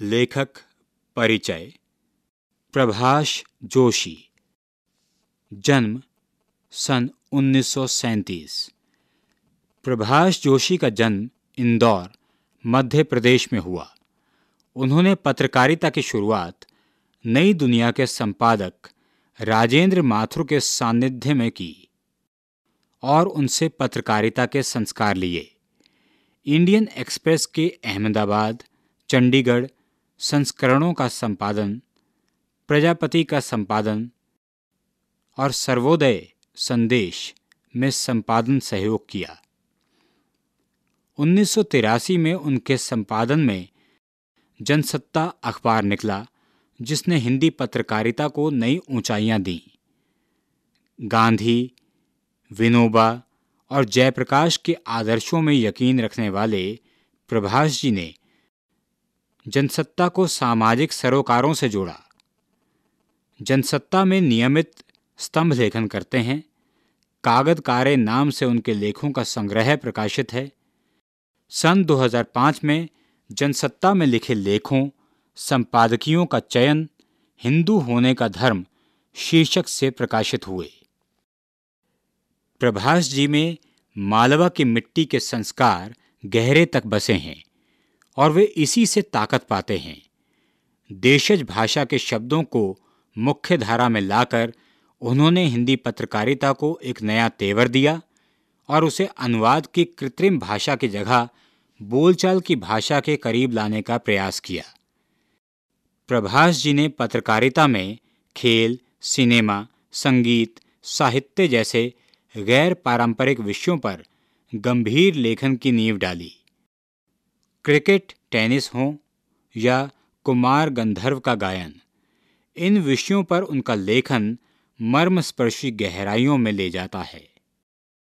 लेखक परिचय प्रभाष जोशी जन्म सन उन्नीस प्रभाष जोशी का जन्म इंदौर मध्य प्रदेश में हुआ उन्होंने पत्रकारिता की शुरुआत नई दुनिया के संपादक राजेंद्र माथुर के सानिध्य में की और उनसे पत्रकारिता के संस्कार लिए इंडियन एक्सप्रेस के अहमदाबाद चंडीगढ़ संस्करणों का संपादन प्रजापति का संपादन और सर्वोदय संदेश में संपादन सहयोग किया उन्नीस में उनके संपादन में जनसत्ता अखबार निकला जिसने हिंदी पत्रकारिता को नई ऊंचाइयां दी गांधी विनोबा और जयप्रकाश के आदर्शों में यकीन रखने वाले प्रभाष जी ने जनसत्ता को सामाजिक सरोकारों से जोड़ा जनसत्ता में नियमित स्तंभ लेखन करते हैं कागद कारे नाम से उनके लेखों का संग्रह प्रकाशित है सन 2005 में जनसत्ता में लिखे लेखों संपादकियों का चयन हिंदू होने का धर्म शीर्षक से प्रकाशित हुए प्रभाष जी में मालवा की मिट्टी के संस्कार गहरे तक बसे हैं और वे इसी से ताकत पाते हैं देशज भाषा के शब्दों को मुख्य धारा में लाकर उन्होंने हिंदी पत्रकारिता को एक नया तेवर दिया और उसे अनुवाद की कृत्रिम भाषा की जगह बोलचाल की भाषा के करीब लाने का प्रयास किया प्रभाष जी ने पत्रकारिता में खेल सिनेमा संगीत साहित्य जैसे गैर पारंपरिक विषयों पर गंभीर लेखन की नींव डाली क्रिकेट टेनिस हों या कुमार गंधर्व का गायन इन विषयों पर उनका लेखन मर्मस्पर्शी गहराइयों में ले जाता है